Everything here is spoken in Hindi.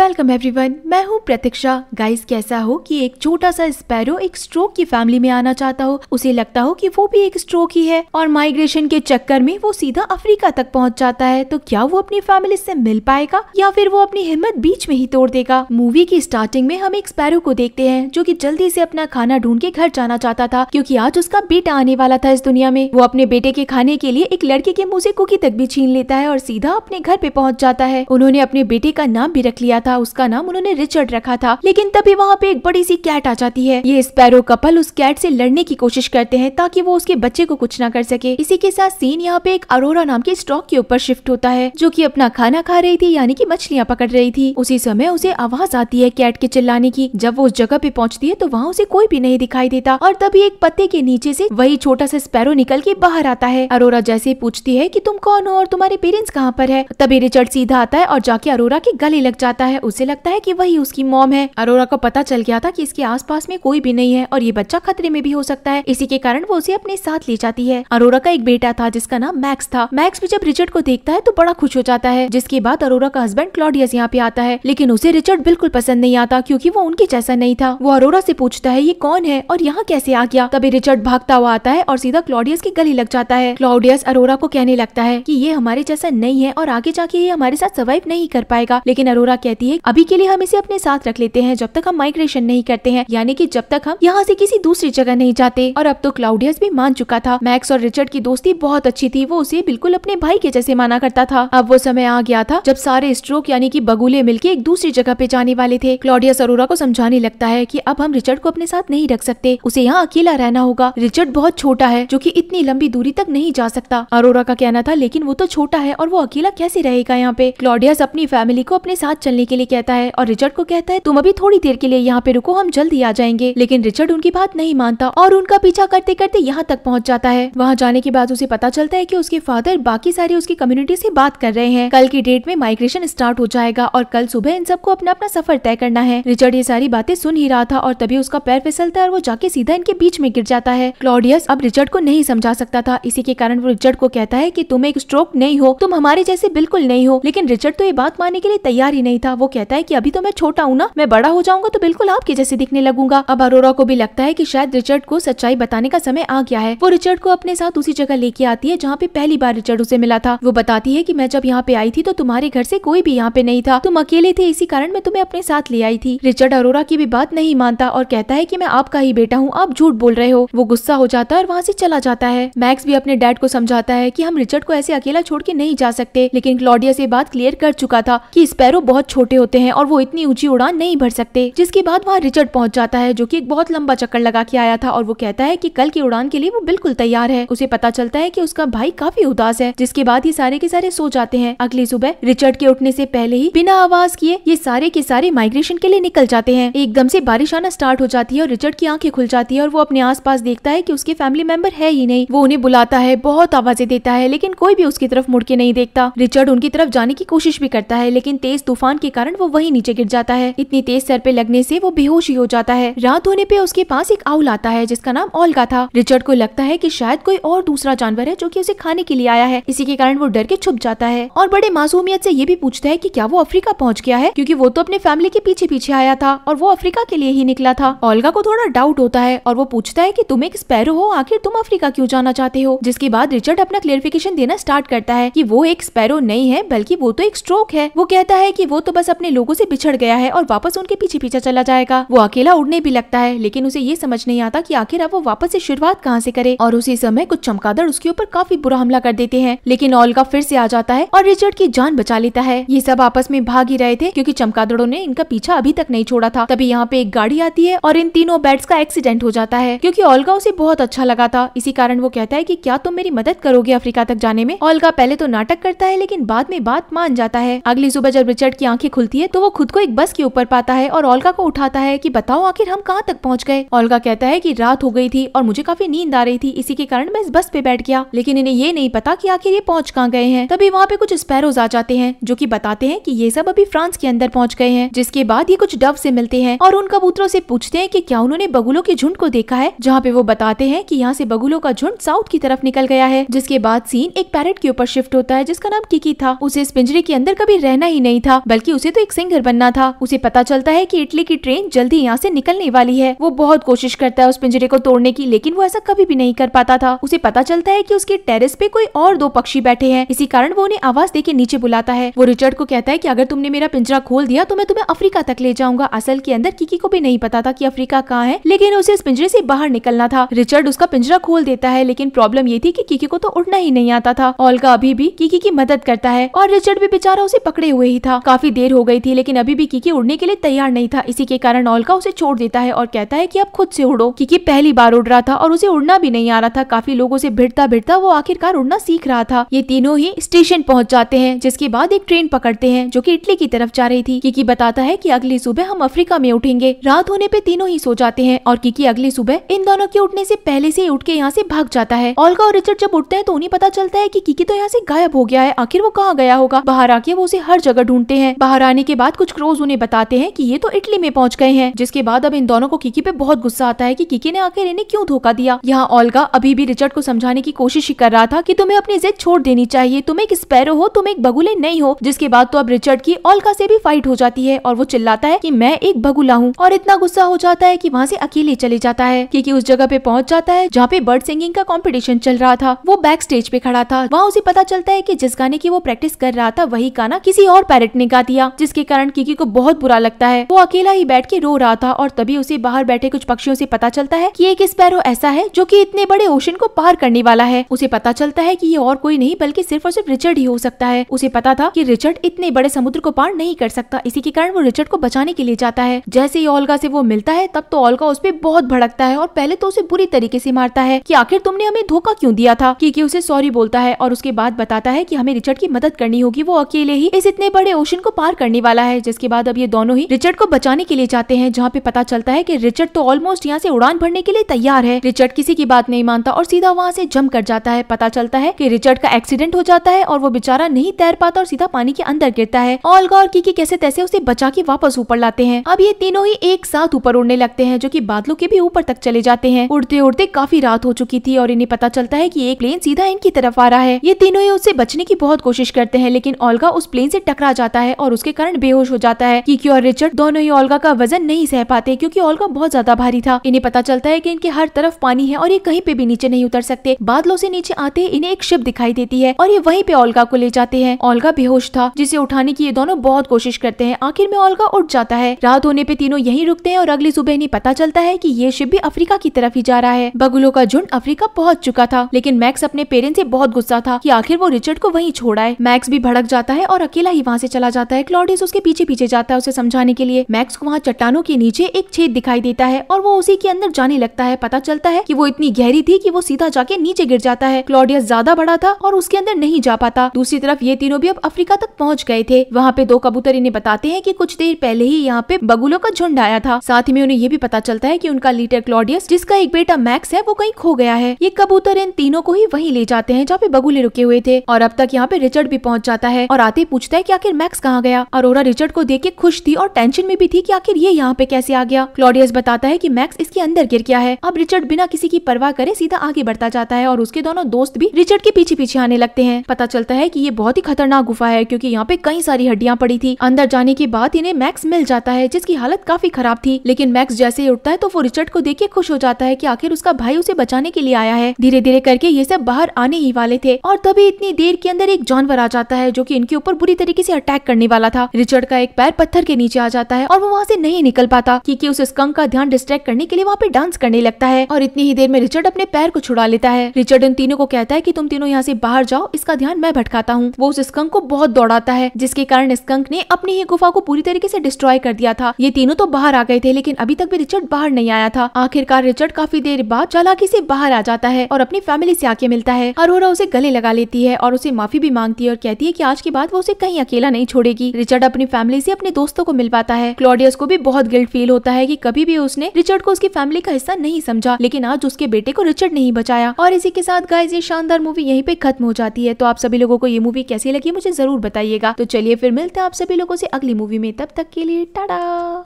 वेलकम एवरीवन मैं हूँ प्रतीक्षा गाइस कैसा हो कि एक छोटा सा स्पैरो एक स्ट्रोक की फैमिली में आना चाहता हो उसे लगता हो कि वो भी एक स्ट्रोक ही है और माइग्रेशन के चक्कर में वो सीधा अफ्रीका तक पहुँच जाता है तो क्या वो अपनी फैमिली से मिल पाएगा या फिर वो अपनी हिम्मत बीच में ही तोड़ देगा मूवी की स्टार्टिंग में हम एक स्पैरो को देखते हैं जो की जल्दी से अपना खाना ढूंढ के घर जाना चाहता था क्यूँकी आज उसका बेटा आने वाला था इस दुनिया में वो अपने बेटे के खाने के लिए एक लड़के के मुँह से कुकी तक भी छीन लेता है और सीधा अपने घर पे पहुँच जाता है उन्होंने अपने बेटे का नाम भी रख लिया था था उसका नाम उन्होंने रिचर्ड रखा था लेकिन तभी वहाँ पे एक बड़ी सी कैट आ जाती है ये स्पैरो कपल उस कैट से लड़ने की कोशिश करते हैं ताकि वो उसके बच्चे को कुछ ना कर सके इसी के साथ सीन यहाँ पे एक अरोरा नाम के स्टॉक के ऊपर शिफ्ट होता है जो की अपना खाना खा रही थी यानी की मछलियाँ पकड़ रही थी उसी समय उसे आवाज आती है कैट के चिल्लाने की जब वो उस जगह पे पहुँचती है तो वहाँ उसे कोई भी नहीं दिखाई देता और तभी एक पत्ते के नीचे ऐसी वही छोटा सा स्पैरो निकल के बाहर आता है अरोरा जैसे पूछती है की तुम कौन हो और तुम्हारे पेरेंट्स कहाँ पर है तभी रिचर्ड सीधा आता है और जाके अरोरा के गले लग जाता है उसे लगता है कि वही उसकी मॉम है अरोरा को पता चल गया था कि इसके आसपास में कोई भी नहीं है और ये बच्चा खतरे में भी हो सकता है इसी के कारण वो उसे अपने साथ ले जाती है अरोरा का एक बेटा था जिसका नाम मैक्स था मैक्स भी जब रिचर्ड को देखता है तो बड़ा खुश हो जाता है जिसके बाद अरोरा का हस्बैंड क्लॉडियस यहाँ पे आता है लेकिन उसे रिचर्ड बिल्कुल पसंद नहीं आता क्यूँकी वो उनके जैसा नहीं था वो अरोरा से पूछता है ये कौन है और यहाँ कैसे आ गया तभी रिचर्ड भागता हुआ आता है और सीधा क्लॉडियस की गली लग जाता है क्लॉडियस अरोरा को कहने लगता है की ये हमारे जैसा नहीं है और आगे जाके ये हमारे साथ सर्वाइव नहीं कर पाएगा लेकिन अरोरा कहती रहती है अभी के लिए हम इसे अपने साथ रख लेते हैं जब तक हम माइग्रेशन नहीं करते हैं यानी कि जब तक हम यहाँ से किसी दूसरी जगह नहीं जाते और अब तो क्लाउडियस भी मान चुका था मैक्स और रिचर्ड की दोस्ती बहुत अच्छी थी वो उसे बिल्कुल अपने भाई के जैसे माना करता था अब वो समय आ गया था जब सारे स्ट्रोक यानी की बगुले मिलकर एक दूसरी जगह पे जाने वाले थे क्लॉडियस अरोरा को समझाने लगता है की अब हम रिचर्ड को अपने साथ नहीं रख सकते उसे यहाँ अकेला रहना होगा रिचर्ड बहुत छोटा है जो की इतनी लंबी दूरी तक नहीं जा सकता अरोरा का कहना था लेकिन वो तो छोटा है और वो अकेला कैसे रहेगा यहाँ पे क्लाउडियस अपनी फैमिली को अपने साथ चलने के लिए कहता है और रिचर्ड को कहता है तुम अभी थोड़ी देर के लिए यहाँ पे रुको हम जल्दी आ जाएंगे लेकिन रिचर्ड उनकी बात नहीं मानता और उनका पीछा करते करते यहाँ तक पहुँच जाता है वहाँ जाने के बाद उसे पता चलता है की उसके फादर बाकी सारी उसकी कम्युनिटी ऐसी बात कर रहे हैं कल की डेट में माइग्रेशन स्टार्ट हो जाएगा और कल सुबह इन सबको अपना अपना सफर तय करना है रिचर्ड ये सारी बातें सुन ही रहा था और तभी उसका पैर फिसलता है और वो जाके सीधा इनके बीच में गिर जाता है क्लॉडियस अब रिचर्ड को नहीं समझा सकता था इसी के कारण वो रिचर्ड को कहता है की तुम एक स्ट्रोक नहीं हो तुम हमारे जैसे बिल्कुल नहीं हो लेकिन रिचर्ड तो ये बात मानने के लिए तैयार ही नहीं था वो कहता है कि अभी तो मैं छोटा हूँ ना मैं बड़ा हो जाऊंगा तो बिल्कुल आपके जैसे दिखने लगूंगा अब अरोरा को भी लगता है कि शायद रिचर्ड को सच्चाई बताने का समय आ गया है वो रिचर्ड को अपने साथ उसी जगह लेके आती है जहाँ पे पहली बार रिचर्ड उसे मिला था वो बताती है की मैं जब यहाँ पे आई थी तो तुम्हारे घर ऐसी कोई भी यहाँ पे नहीं था तुम अकेले थे इसी कारण मैं तुम्हें अपने साथ ले आई थी रिचर्ड अरोरा की भी बात नहीं मानता और कहता है की मैं आपका ही बेटा हूँ आप झूठ बोल रहे हो वो गुस्सा हो जाता है और वहाँ से चला जाता है मैक्स भी अपने डैड को समझाता है की हम रिचर्ड को ऐसे अकेला छोड़ के नहीं जा सकते लेकिन क्लॉडिया से बात क्लियर कर चुका था की स्पैरो बहुत छोटा छोटे होते हैं और वो इतनी ऊंची उड़ान नहीं भर सकते जिसके बाद वहाँ रिचर्ड पहुंच जाता है जो की एक बहुत लंबा चक्कर लगा के आया था और वो कहता है की कल की उड़ान के लिए वो बिल्कुल तैयार है उसे पता चलता है की उसका भाई काफी उदास है जिसके बाद ये सारे के सारे सो जाते हैं अगली सुबह रिचर्ड के उठने से पहले ही बिना आवाज किए ये सारे के सारे माइग्रेशन के लिए निकल जाते हैं एकदम से बारिश आना स्टार्ट हो जाती है और रिचर्ड की आंखें खुल जाती है और वो अपने आसपास देखता है कि उसके फैमिली मेंबर है ही नहीं वो उन्हें बुलाता है बहुत आवाजें देता है लेकिन कोई भी उसकी तरफ मुड़ के नहीं देखता रिचर्ड उनकी तरफ जाने की कोशिश भी करता है लेकिन तेज तूफान के कारण वो वही नीचे गिर जाता है इतनी तेज सर पे लगने से वो बेहोश ही हो जाता है रात होने पे उसके पास एक आउल आता है जिसका नाम ऑल था रिचर्ड को लगता है की शायद कोई और दूसरा जानवर है जो की उसे खाने के लिए आया है इसी के कारण वो डर के छुप जाता है और बड़े मासूमियत ऐसी ये भी पूछता है की क्या वो अफ्रीका पहुँच गया है क्यूँकी वो तो अपने फैमिली के पीछे पीछे आया था और वो अफ्रीका के लिए ही निकला था ओल्गा को थोड़ा डाउट होता है और वो पूछता है की तुम एक स्पैरो हो आखिर तुम अफ्रीका क्यों जाना चाहते हो जिसके बाद रिचर्ड अपना क्लेरिफिकेशन देना स्टार्ट करता है की वो एक स्पैरो नहीं है बल्कि वो तो एक स्ट्रोक है वो कहता है की वो तो बस अपने लोगों से बिछड़ गया है और वापस उनके पीछे पीछे चला जाएगा वो अकेला उड़ने भी लगता है लेकिन उसे ये समझ नहीं आता कि आखिर अब वो वापस से शुरुआत कहाँ से करे और उसी समय कुछ चमकादड़ उसके ऊपर काफी बुरा हमला कर देते हैं लेकिन ओल्गा फिर से आ जाता है और रिचर्ड की जान बचा लेता है ये सब आपस में भाग ही रहे थे क्यूँकी चमकादड़ों ने इनका पीछा अभी तक नहीं छोड़ा था तभी यहाँ पे एक गाड़ी आती है और इन तीनों बैट्स का एक्सीडेंट हो जाता है क्यूँकी ओल्गा उसे बहुत अच्छा लगा था इसी कारण वो कहता है की क्या तुम मेरी मदद करोगे अफ्रीका तक जाने में ओल्गा पहले तो नाटक करता है लेकिन बाद में बात मान जाता है अगली सुबह जब रिचर्ड की आंखें खुलती है तो वो खुद को एक बस के ऊपर पाता है और ओल्गा को उठाता है की बताओ आखिर हम कहाँ तक पहुँच गए ओल्गा कहता है की रात हो गई थी और मुझे काफी नींद आ रही थी इसी के कारण मैं इस बस पे बैठ गया लेकिन इन्हें ये नहीं पता की आखिर ये पहुँच कहाँ गए हैं तभी वहाँ पे कुछ स्पैरोज आ जाते हैं जो की बताते हैं की ये सब अभी फ्रांस के अंदर पहुँच गए हैं जिसके बाद ये कुछ डब से मिलते हैं और उन कबूतरों से पूछते हैं की क्या उन्होंने बगुलों के झुंड को देखा है जहाँ पे वो बताते हैं की यहाँ से बगुलों का झुंड साउथ की तरफ निकल गया है जिसके बाद सीन एक पैरेट के ऊपर शिफ्ट होता है जिसका नाम किकी था उसे इस पिंजरे के अंदर कभी रहना ही नहीं था बल्कि उसे मुझे तो एक सिंगर बनना था उसे पता चलता है कि इटली की ट्रेन जल्दी यहाँ से निकलने वाली है वो बहुत कोशिश करता है उस पिंजरे को तोड़ने की लेकिन वो ऐसा कभी भी नहीं कर पाता था उसे पता चलता है कि उसके टेरेस पे कोई और दो पक्षी बैठे हैं इसी कारण वो उन्हें आवाज देके नीचे बुलाता है वो रिचर्ड को कहता है कि अगर तुमने मेरा पिंजरा खोल दिया तो मैं तुम्हें अफ्रीका तक ले जाऊंगा असल के अंदर किकी को भी नहीं पता था कि अफ्रीका कहाँ है लेकिन उसे इस पिंजरे से बाहर निकलना था रिचर्ड उसका पिंजरा खोल देता है लेकिन प्रॉब्लम ये थी कि किकी को तो उड़ना ही नहीं आता था ऑलका अभी भी किकी की मदद करता है और रिचर्ड भी बेचारा उसे पकड़े हुए ही था काफी देर देर हो गई थी लेकिन अभी भी कीकी उड़ने के लिए तैयार नहीं था इसी के कारण ओल्का उसे छोड़ देता है और कहता है कि अब खुद से उड़ो कीकी पहली बार उड़ रहा था और उसे उड़ना भी नहीं आ रहा था काफी लोगों से भिड़ता भिड़ता वो आखिरकार उड़ना सीख रहा था ये तीनों ही स्टेशन पहुंच जाते हैं जिसके बाद एक ट्रेन पकड़ते हैं जो की इटली की तरफ जा रही थी कीकी बताता है की अगली सुबह हम अफ्रीका में उठेंगे रात होने पे तीनों ही सो जाते हैं और कीकी अगली सुबह इन दोनों के उठने से पहले से ही उठ के यहाँ से भाग जाता है ओल्का और रिचर्ड जब उठते हैं तो उन्हें पता चलता है की कीकी तो यहाँ से गायब हो गया है आखिर वो कहाँ गया होगा बाहर आके वो उसे हर जगह ढूंढते हैं बाहर बाहर आने के बाद कुछ क्रोज उन्हें बताते हैं कि ये तो इटली में पहुंच गए हैं जिसके बाद अब इन दोनों को किकी पे बहुत गुस्सा आता है कि किकी ने आखिर इन्हें क्यों धोखा दिया यहाँ ओल्गा अभी भी रिचर्ड को समझाने की कोशिश ही कर रहा था कि तुम्हें अपनी जिद छोड़ देनी चाहिए तुम एक स्पैरो हो तुम एक बगुले नहीं हो जिसके बाद तो अब रिचर्ड की ओल्गा से भी फाइट हो जाती है और वो चिल्लाता है की मैं एक बगुला हूँ और इतना गुस्सा हो जाता है की वहाँ से अकेले चले जाता है क्यूँकी उस जगह पे पहुँच जाता है जहाँ पे बर्ड सिंगिंग का कॉम्पिटिशन चल रहा था वो बैक स्टेज पे खड़ा था वहाँ उसे पता चलता है की जिस गाने की वो प्रैक्टिस कर रहा था वही गाना किसी और पैरट ने गा दिया जिसके कारण किकी को बहुत बुरा लगता है वो अकेला ही बैठ के रो रहा था और तभी उसे बाहर बैठे कुछ पक्षियों से पता चलता है कि एक स्पैरो ऐसा है जो कि इतने बड़े ओशन को पार करने वाला है उसे पता चलता है कि ये और कोई नहीं बल्कि सिर्फ और सिर्फ रिचर्ड ही हो सकता है उसे पता था कि रिचर्ड इतने बड़े समुद्र को पार नहीं कर सकता इसी के कारण वो रिचर्ड को बचाने के लिए जाता है जैसे ही ओल्गा से वो मिलता है तब तो ओल्गा उस पर बहुत भड़कता है और पहले तो उसे बुरी तरीके से मारता है की आखिर तुमने हमें धोखा क्यूँ दिया था क्यूँकी उसे सॉरी बोलता है और उसके बाद बताता है की हमें रिचर्ड की मदद करनी होगी वो अकेले ही इस इतने बड़े ओशन को पार करने वाला है जिसके बाद अब ये दोनों ही रिचर्ड को बचाने के लिए जाते हैं जहाँ पे पता चलता है की रिचर्ड तो ऑलमोस्ट यहाँ से उड़ान भरने के लिए तैयार है रिचर्ड किसी की बात नहीं मानता और सीधा वहाँ से जम कर जाता है पता चलता है की रिचर्ड का एक्सीडेंट हो जाता है और वो बेचारा नहीं तैर पाता और सीधा पानी के अंदर गिरता है ऑलगा और की कैसे तैसे उसे बचा के वापस ऊपर लाते हैं अब ये तीनों ही एक साथ ऊपर उड़ने लगते हैं जो की बादलों के भी ऊपर तक चले जाते हैं उड़ते उड़ते काफी रात हो चुकी थी और इन्हें पता चलता है की एक प्लेन सीधा इनकी तरफ आ रहा है ये तीनों ही उससे बचने की बहुत कोशिश करते हैं लेकिन ऑलगा उस प्लेन से टकरा जाता है और उसके के कारण बेहोश हो जाता है कीकी और रिचर्ड दोनों ही ओल्गा का वजन नहीं सह पाते क्योंकि ओल्गा बहुत ज्यादा भारी था इन्हें पता चलता है कि इनके हर तरफ पानी है और ये कहीं पे भी नीचे नहीं उतर सकते बादलों से नीचे आते इन्हें एक शिप दिखाई देती है और ये वहीं पे ओल्गा को ले जाते हैं ओल्गा बेहोश था जिसे उठाने की ये दोनों बहुत कोशिश करते हैं आखिर में ओल्गा उठ जाता है रात होने पे तीनों यहीं रुकते हैं और अगली सुबह इन्हें पता चलता है कि ये शिप भी अफ्रीका की तरफ ही जा रहा है बगुलों का झुंड अफ्रीका पहुंच चुका था लेकिन मैक्स अपने पेरेंट्स से बहुत गुस्सा था कि आखिर वो रिचर्ड को वहीं छोड़ा है मैक्स भी भड़क जाता है और अकेला ही वहाँ से चला जाता है लॉर्डिस उसके पीछे पीछे जाता है उसे समझाने के लिए मैक्स को वहाँ चट्टानों के नीचे एक छेद दिखाई देता है और वो उसी के अंदर जाने लगता है पता चलता है की वो इतनी गहरी थी की वो सीधा जाके नीचे गिर जाता है क्लॉडियस ज्यादा बड़ा था और उसके अंदर नहीं जा पाता दूसरी तरफ ये तीनों भी अब अफ्रीका तक पहुँच गए थे वहाँ पे दो कबूतर इन्हें बताते हैं की कुछ देर पहले ही यहाँ पे बगुलों का झुंड आया था साथ ही में उन्हें ये भी पता चलता है की उनका लीडर क्लॉडियस जिसका एक बेटा मैक्स है वो कहीं खो गया है ये कबूतर इन तीनों को ही वहीं ले जाते हैं जहाँ पे बगुले रुके हुए थे और अब तक यहाँ पे रिचर्ड भी पहुँच जाता है और आते पूछता है की आखिर मैक्स कहाँ गया अरोरा रिचर्ड को देख के खुश थी और टेंशन में भी थी कि आखिर ये यहाँ पे कैसे आ गया क्लॉडियस बताता है कि मैक्स इसके अंदर गिर गया है अब रिचर्ड बिना किसी की परवाह करे सीधा आगे बढ़ता जाता है और उसके दोनों दोस्त भी रिचर्ड के पीछे पीछे आने लगते हैं पता चलता है की ये बहुत ही खतरनाक गुफा है क्यूँकी यहाँ पे कई सारी हड्डियाँ पड़ी थी अंदर जाने के बाद इन्हें मैक्स मिल जाता है जिसकी हालत काफी खराब थी लेकिन मैक्स जैसे ही उठता है तो वो रिचर्ड को देख के खुश हो जाता है की आखिर उसका भाई उसे बचाने के लिए आया है धीरे धीरे करके ये सब बाहर आने ही वाले थे और तभी इतनी देर के अंदर एक जानवर आ जाता है जो की इनके ऊपर बुरी तरीके से अटैक करने वाला था था रिचर्ड का एक पैर पत्थर के नीचे आ जाता है और वो वहाँ से नहीं निकल पाता क्योंकि उस स्कंक का ध्यान डिस्ट्रैक्ट करने के लिए वहाँ पे डांस करने लगता है और इतनी ही देर में रिचर्ड अपने पैर को छुड़ा लेता है रिचर्ड इन तीनों को कहता है की तुम तीनों यहाँ से बाहर जाओ इसका ध्यान मैं भटकाता हूँ वो उस स्कंक को बहुत दौड़ाता है जिसके कारण स्कंक ने अपनी ही गुफा को पूरी तरीके से डिस्ट्रॉय कर दिया था ये तीनों तो बाहर आ गए थे लेकिन अभी तक भी रिचर्ड बाहर नहीं आया था आखिरकार रिचर्ड काफी देर बाद चालाकी से बाहर आ जाता है और अपनी फैमिली से आके मिलता है अरोरा उसे गले लगा लेती है और उसे माफी भी मांगती है और कहती है कि आज के बाद वो उसे कहीं अकेला नहीं छोड़ेगी रिचर्ड अपनी फैमिली से अपने दोस्तों को मिल पाता है क्लॉडियस को भी बहुत गिल्ट फील होता है कि कभी भी उसने रिचर्ड को उसकी फैमिली का हिस्सा नहीं समझा लेकिन आज उसके बेटे को रिचर्ड नहीं बचाया और इसी के साथ गाइज ये शानदार मूवी यहीं पे खत्म हो जाती है तो आप सभी लोगों को ये मूवी कैसी लगी मुझे जरूर बताइएगा तो चलिए फिर मिलते हैं आप सभी लोगों से अगली मूवी में तब तक के लिए टाटा